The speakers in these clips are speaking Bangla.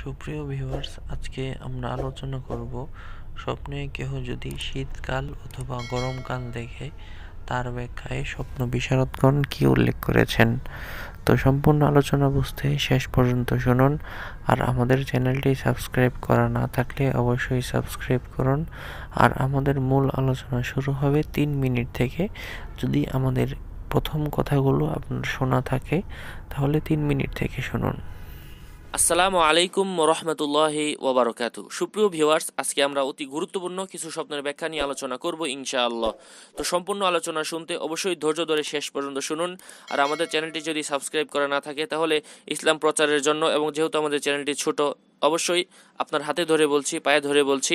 সুপ্রিয় ভিউয়ার্স আজকে আমরা আলোচনা করব স্বপ্নে কেহ যদি শীতকাল অথবা গরমকাল দেখে তার ব্যাখ্যায় স্বপ্ন বিশারদগণ কি উল্লেখ করেছেন তো সম্পূর্ণ আলোচনা বুঝতে শেষ পর্যন্ত শুনুন আর আমাদের চ্যানেলটি সাবস্ক্রাইব করা না থাকলে অবশ্যই সাবস্ক্রাইব করুন আর আমাদের মূল আলোচনা শুরু হবে তিন মিনিট থেকে যদি আমাদের প্রথম কথাগুলো আপনার শোনা থাকে তাহলে তিন মিনিট থেকে শুনুন আসসালামু আলাইকুম রহমতুল্লাহি ওবরকাত সুপ্রিয় ভিওয়ার্স আজকে আমরা অতি গুরুত্বপূর্ণ কিছু স্বপ্নের ব্যাখ্যা নিয়ে আলোচনা করব ইনশাআল্লাহ তো সম্পূর্ণ আলোচনা শুনতে অবশ্যই ধৈর্য ধরে শেষ পর্যন্ত শুনুন আর আমাদের চ্যানেলটি যদি সাবস্ক্রাইব করা না থাকে তাহলে ইসলাম প্রচারের জন্য এবং যেহেতু আমাদের চ্যানেলটি ছোট অবশ্যই আপনার হাতে ধরে বলছি পায়ে ধরে বলছি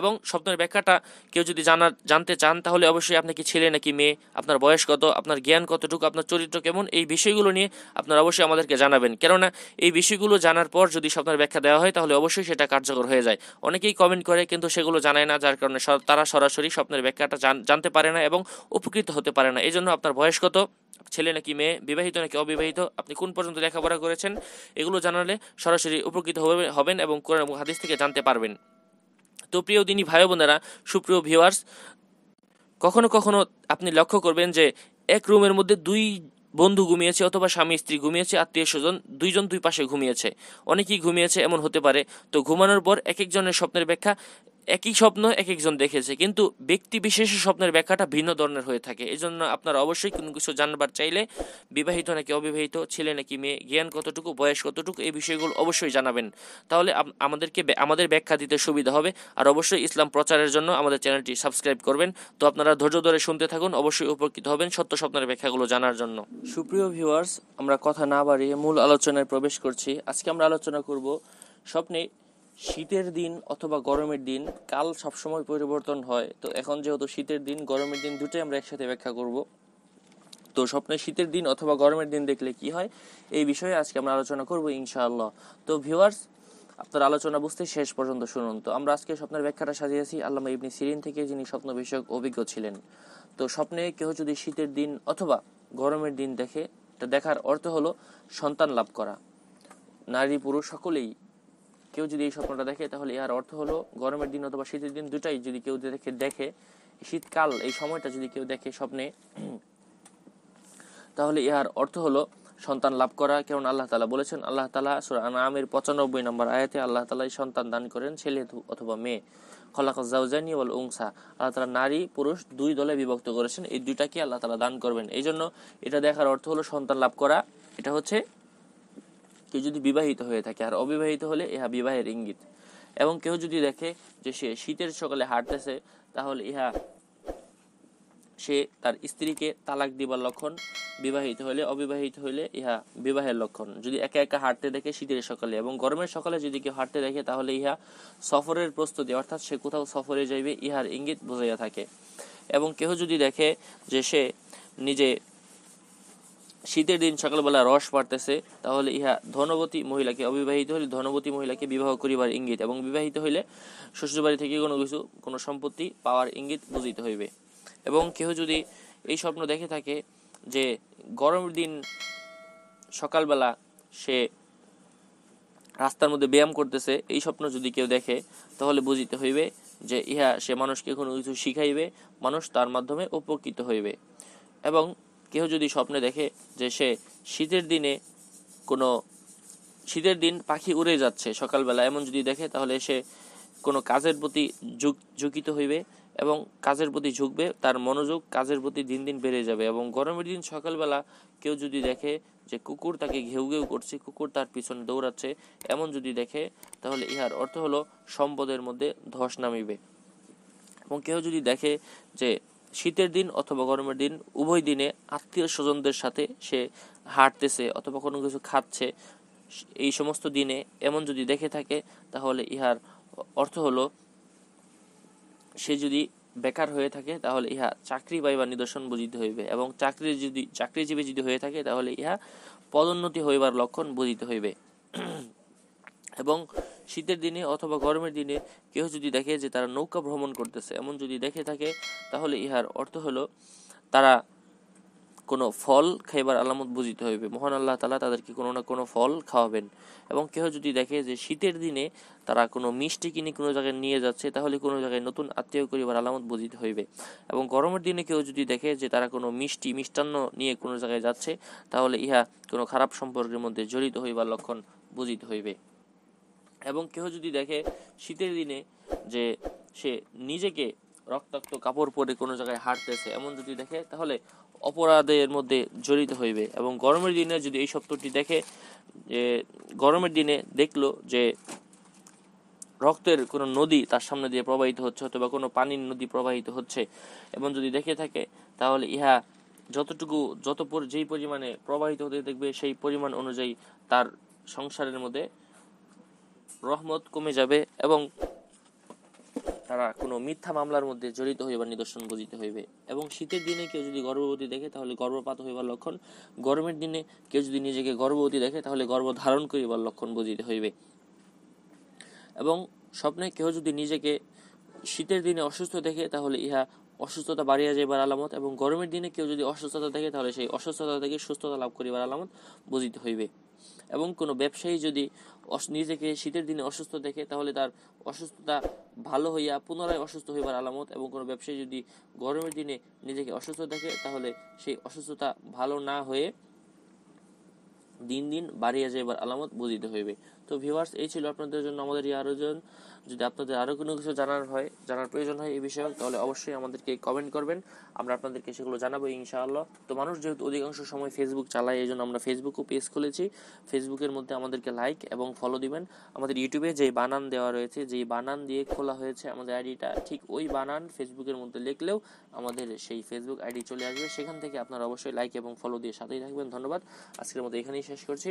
এবং স্বপ্নের ব্যাখ্যাটা কেউ যদি জানার জানতে চান তাহলে অবশ্যই আপনি কি ছেলে নাকি মেয়ে আপনার বয়স কত আপনার জ্ঞান কতটুকু আপনার চরিত্র কেমন এই বিষয়গুলো নিয়ে আপনারা অবশ্যই আমাদেরকে জানাবেন কেননা এই বিষয়গুলো জানার পর যদি স্বপ্নের ব্যাখ্যা দেওয়া হয় তাহলে অবশ্যই সেটা কার্যকর হয়ে যায় অনেকেই কমেন্ট করে কিন্তু সেগুলো জানায় না যার কারণে তারা সরাসরি স্বপ্নের ব্যাখ্যাটা জানতে পারে না এবং উপকৃত হতে পারে না এই জন্য আপনার বয়স কত ছেলে নাকি মেয়ে বিবাহিত নাকি অবিবাহিত আপনি কোন পর্যন্ত লেখাপড়া করেছেন এগুলো জানালে সরাসরি উপকৃত হবেন এবং কোরআন হাদিস থেকে জানতে পারবেন তো প্রিয় দিনী ভাই বোনেরা সুপ্রিয় ভিউয়ার্স কখনো কখনো আপনি লক্ষ্য করবেন যে এক রুমের মধ্যে দুই বন্ধু ঘুমিয়েছে অথবা স্বামী স্ত্রী ঘুমিয়েছে আত্মীয় স্বজন দুইজন দুই পাশে ঘুমিয়েছে অনেকেই ঘুমিয়েছে এমন হতে পারে তো ঘুমানোর পর এক একজনের স্বপ্নের ব্যাখ্যা একই স্বপ্ন এক একজন দেখেছে কিন্তু ব্যক্তি বিশেষ স্বপ্নের ব্যাখ্যাটা ভিন্ন ধরনের হয়ে থাকে এই জন্য আপনারা অবশ্যই কোনো কিছু জানবার চাইলে বিবাহিত নাকি অবিবাহিত ছেলে নাকি মেয়ে জ্ঞান কতটুকু বয়স কতটুকু এই বিষয়গুলো অবশ্যই জানাবেন তাহলে আমাদেরকে আমাদের ব্যাখ্যা দিতে সুবিধা হবে আর অবশ্যই ইসলাম প্রচারের জন্য আমাদের চ্যানেলটি সাবস্ক্রাইব করবেন তো আপনারা ধৈর্য ধরে শুনতে থাকুন অবশ্যই উপকৃত হবেন সত্য স্বপ্নের ব্যাখ্যাগুলো জানার জন্য সুপ্রিয় ভিউয়ার্স আমরা কথা না বাড়িয়ে মূল আলোচনায় প্রবেশ করছি আজকে আমরা আলোচনা করব স্বপ্নে শীতের দিন অথবা গরমের দিন কাল সবসময় পরিবর্তন হয় তো এখন যেহেতু শীতের দিন গরমের দিন দুটোই আমরা একসাথে ব্যাখ্যা করব তো স্বপ্নে শীতের দিন অথবা গরমের দিন দেখলে কি হয় এই বিষয়ে আজকে আমরা আলোচনা করব ইনশাআল্লাহ তো ভিউয়ার্স আপনার আলোচনা বুঝতে শেষ পর্যন্ত শুনুন তো আমরা আজকে স্বপ্নের ব্যাখ্যাটা সাজিয়েছি আল্লামা ইবনি সিরিন থেকে যিনি স্বপ্ন বিষয়ক অভিজ্ঞ ছিলেন তো স্বপ্নে কেউ যদি শীতের দিন অথবা গরমের দিন দেখে তা দেখার অর্থ হলো সন্তান লাভ করা নারী পুরুষ সকলেই কেউ যদি এই স্বপ্নটা দেখে তাহলে ইহার অর্থ হলো গরমের দিন অথবা শীতের দিন দুটাই যদি কেউ দেখে দেখে শীতকাল এই সময়টা যদি কেউ দেখে স্বপ্নে তাহলে ইহার অর্থ হলো সন্তান লাভ করা কারণ আল্লাহ তালা বলেছেন আল্লাহ তালা আমের পঁচানব্বই নম্বর আয়াতে আল্লাহ তালাই সন্তান দান করেন ছেলে অথবা মেয়ে খলাকাউজানি ওয়াল উংসা আল্লাহ তালা নারী পুরুষ দুই দলে বিভক্ত করেছেন এই দুইটাকে আল্লাহ তালা দান করবেন এই জন্য এটা দেখার অর্থ হলো সন্তান লাভ করা এটা হচ্ছে কেউ যদি বিবাহিত হয়ে থাকে আর অবিবাহিত হলে ইহা বিবাহের ইঙ্গিত এবং কেউ যদি দেখে যে সে শীতের সকালে হাঁটতেছে তাহলে ইহা সে তার স্ত্রীকে তালাক দিবার লক্ষণ বিবাহিত হলে অবিবাহিত হলে ইহা বিবাহের লক্ষণ যদি একা একা হাঁটতে দেখে শীতের সকালে এবং গরমের সকালে যদি কেউ হাঁটতে দেখে তাহলে ইহা সফরের প্রস্তুতি অর্থাৎ সে কোথাও সফরে যাইবে ইহার ইঙ্গিত বোঝাইয়া থাকে এবং কেউ যদি দেখে যে সে নিজে শীতের দিন সকালবেলা রস পাড়তেছে তাহলে ইহা ধনবতী মহিলাকে অবিবাহিত হইলে ধনবতী মহিলাকে বিবাহ করিবার ইঙ্গিত এবং বিবাহিত হইলে শ্বশুরবাড়ি থেকে কোনো কিছু কোনো সম্পত্তি পাওয়ার ইঙ্গিত বুঝিতে হইবে এবং কেহ যদি এই স্বপ্ন দেখে থাকে যে গরমের দিন সকালবেলা সে রাস্তার মধ্যে ব্যায়াম করতেছে এই স্বপ্ন যদি কেউ দেখে তাহলে বুঝিতে হইবে যে ইহা সে মানুষকে কোনো কিছু শিখাইবে মানুষ তার মাধ্যমে উপকৃত হইবে এবং কেউ যদি স্বপ্নে দেখে যে সে শীতের দিনে কোনো শীতের দিন পাখি উড়ে যাচ্ছে সকালবেলা এমন যদি দেখে তাহলে সে কোনো কাজের প্রতি ঝুঁক ঝুঁকিত হইবে এবং কাজের প্রতি ঝুঁকবে তার মনোযোগ কাজের প্রতি দিন দিন বেড়ে যাবে এবং গরমের দিন সকালবেলা কেউ যদি দেখে যে কুকুর তাকে ঘেউ ঘেউ করছে কুকুর তার পিছনে দৌড়াচ্ছে এমন যদি দেখে তাহলে ইহার অর্থ হলো সম্পদের মধ্যে ধস নামিবে এবং কেউ যদি দেখে যে শীতের দিন অথবা গরমের দিন উভয় দিনে আত্মীয় স্বজনদের সাথে সে হাঁটতেছে অথবা কোনো কিছু খাচ্ছে এই সমস্ত দিনে এমন যদি দেখে থাকে তাহলে ইহার অর্থ হলো সে যদি বেকার হয়ে থাকে তাহলে ইহা চাকরি পাইবার নিদর্শন বুঝিতে হইবে এবং চাকরি যদি চাকরিজীবী যদি হয়ে থাকে তাহলে ইহা পদোন্নতি হইবার লক্ষণ বুঝিতে হইবে এবং শীতের দিনে অথবা গরমের দিনে কেউ যদি দেখে যে তারা নৌকা ভ্রমণ করতেছে এমন যদি দেখে থাকে তাহলে ইহার অর্থ হলো তারা কোনো ফল খাইবার আলামত বুঝিতে হইবে মহান আল্লাহ তালা তাদেরকে কোনো না কোনো ফল খাওয়াবেন এবং কেউ যদি দেখে যে শীতের দিনে তারা কোনো মিষ্টি কিনে কোনো জায়গায় নিয়ে যাচ্ছে তাহলে কোনো জায়গায় নতুন আত্মীয় করিবার আলামত বুঝিতে হইবে এবং গরমের দিনে কেউ যদি দেখে যে তারা কোনো মিষ্টি মিষ্টান্ন নিয়ে কোনো জায়গায় যাচ্ছে তাহলে ইহা কোনো খারাপ সম্পর্কের মধ্যে জড়িত হইবার লক্ষণ বুঝিতে হইবে এবং কেউ যদি দেখে শীতের দিনে যে সে নিজেকে রক্তাক্ত কাপড় পরে কোনো জায়গায় হাঁটতেছে এমন যদি দেখে তাহলে অপরাধের মধ্যে জড়িত হইবে এবং গরমের দিনে যদি এই শব্দটি দেখে যে গরমের দিনে দেখলো যে রক্তের কোনো নদী তার সামনে দিয়ে প্রবাহিত হচ্ছে অথবা কোনো পানির নদী প্রবাহিত হচ্ছে এবং যদি দেখে থাকে তাহলে ইহা যতটুকু যত যেই পরিমাণে প্রবাহিত হতে দেখবে সেই পরিমাণ অনুযায়ী তার সংসারের মধ্যে রহমত কমে যাবে এবং তারা কোনো মিথ্যা মামলার মধ্যে জড়িত হইবার নিদর্শন বুঝিতে হইবে এবং শীতের দিনে কেউ যদি গর্ভবতী দেখে তাহলে গর্ভপাত হইবার লক্ষণ গরমের দিনে কেউ যদি নিজেকে গর্ভবতী দেখে তাহলে গর্ভ ধারণ করিবার লক্ষণ বুঝিতে হইবে এবং স্বপ্নে কেউ যদি নিজেকে শীতের দিনে অসুস্থ দেখে তাহলে ইহা অসুস্থতা বাড়িয়া যাইবার আলামত এবং গরমের দিনে কেউ যদি অসুস্থতা দেখে তাহলে সেই অসুস্থতা থেকে সুস্থতা লাভ করিবার আলামত বুঝিতে হইবে এবং কোনো ব্যবসায়ী যদি নিজেকে শীতের দিনে অসুস্থ দেখে তাহলে তার অসুস্থতা ভালো হইয়া পুনরায় অসুস্থ হইবার আলামত এবং কোনো ব্যবসায়ী যদি গরমের দিনে নিজেকে অসুস্থ দেখে তাহলে সেই অসুস্থতা ভালো না হয়ে দিন দিন বাড়িয়া যাইবার আলামত বুঝিতে হইবে তো ভিউয়ার্স এই ছিল আপনাদের জন্য আমাদের এই আয়োজন যদি আপনাদের আরও কোনো কিছু জানার হয় জানার প্রয়োজন হয় এই বিষয়ে তাহলে অবশ্যই আমাদেরকে কমেন্ট করবেন আমরা আপনাদেরকে সেগুলো জানাবো ইনশাআল্লাহ তো মানুষ যেহেতু অধিকাংশ সময় ফেসবুক চালায় এই জন্য আমরা ফেসবুকও পেজ খুলেছি ফেসবুকের মধ্যে আমাদেরকে লাইক এবং ফলো দিবেন আমাদের ইউটিউবে যে বানান দেওয়া রয়েছে যেই বানান দিয়ে খোলা হয়েছে আমাদের আইডিটা ঠিক ওই বানান ফেসবুকের মধ্যে লিখলেও আমাদের সেই ফেসবুক আইডি চলে আসবে সেখান থেকে আপনারা অবশ্যই লাইক এবং ফলো দিয়ে সাথেই থাকবেন ধন্যবাদ আজকের মতো এখানেই শেষ করছি